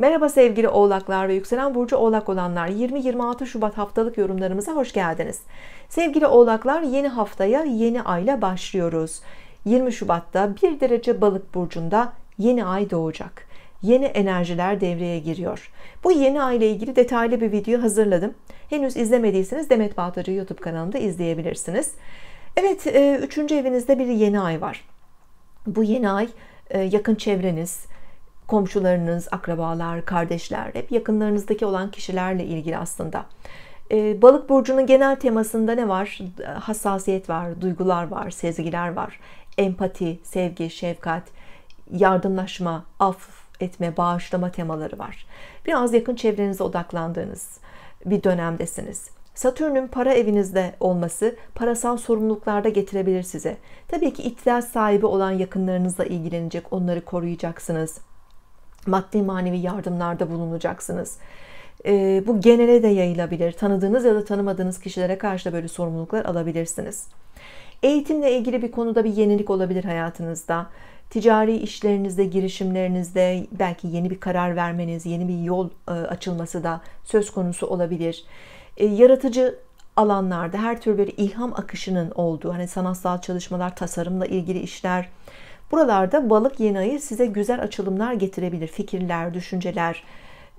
Merhaba sevgili oğlaklar ve yükselen burcu oğlak olanlar 20-26 Şubat haftalık yorumlarımıza hoş geldiniz. Sevgili oğlaklar yeni haftaya yeni ayla başlıyoruz. 20 Şubat'ta 1 derece balık burcunda yeni ay doğacak. Yeni enerjiler devreye giriyor. Bu yeni ay ile ilgili detaylı bir video hazırladım. Henüz izlemediyseniz Demet Bahtacı YouTube kanalında izleyebilirsiniz. Evet e, üçüncü evinizde bir yeni ay var. Bu yeni ay e, yakın çevreniz, komşularınız, akrabalar, kardeşler, hep yakınlarınızdaki olan kişilerle ilgili aslında. E, balık burcunun genel temasında ne var? Hassasiyet var, duygular var, sezgiler var. Empati, sevgi, şefkat, yardımlaşma, af etme, bağışlama temaları var. Biraz yakın çevrenize odaklandığınız bir dönemdesiniz. Satürn'ün para evinizde olması parasal sorumluluklarda getirebilir size. Tabii ki ihtiyaç sahibi olan yakınlarınızla ilgilenecek, onları koruyacaksınız maddi manevi yardımlarda bulunacaksınız. E, bu genele de yayılabilir. Tanıdığınız ya da tanımadığınız kişilere karşı da böyle sorumluluklar alabilirsiniz. Eğitimle ilgili bir konuda bir yenilik olabilir hayatınızda. Ticari işlerinizde, girişimlerinizde belki yeni bir karar vermeniz, yeni bir yol e, açılması da söz konusu olabilir. E, yaratıcı alanlarda her tür bir ilham akışının olduğu, hani sanatsal çalışmalar, tasarımla ilgili işler, Buralarda balık yeni ayı size güzel açılımlar getirebilir. Fikirler, düşünceler,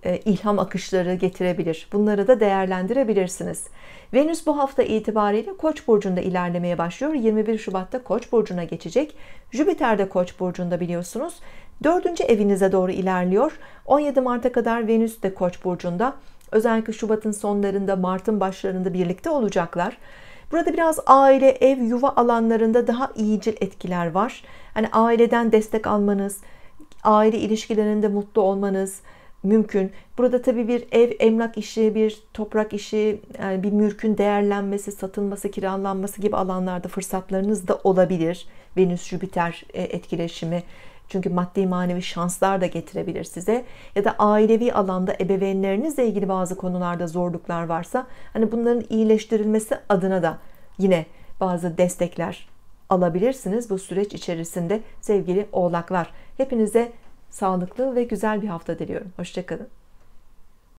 e, ilham akışları getirebilir. Bunları da değerlendirebilirsiniz. Venüs bu hafta itibariyle Koç burcunda ilerlemeye başlıyor. 21 Şubat'ta Koç burcuna geçecek. Jüpiter de Koç burcunda biliyorsunuz. 4. evinize doğru ilerliyor. 17 Mart'a kadar Venüs de Koç burcunda. Özellikle Şubat'ın sonlarında, Mart'ın başlarında birlikte olacaklar. Burada biraz aile, ev, yuva alanlarında daha iyicil etkiler var. Hani aileden destek almanız, aile ilişkilerinde mutlu olmanız mümkün. Burada tabii bir ev, emlak işi, bir toprak işi, yani bir mülkün değerlenmesi, satılması, kiralanması gibi alanlarda fırsatlarınız da olabilir. Venüs-Jüpiter e, etkileşimi çünkü maddi manevi şanslar da getirebilir size. Ya da ailevi alanda ebeveynlerinizle ilgili bazı konularda zorluklar varsa hani bunların iyileştirilmesi adına da yine bazı destekler alabilirsiniz bu süreç içerisinde sevgili oğlaklar. Hepinize sağlıklı ve güzel bir hafta diliyorum. Hoşçakalın.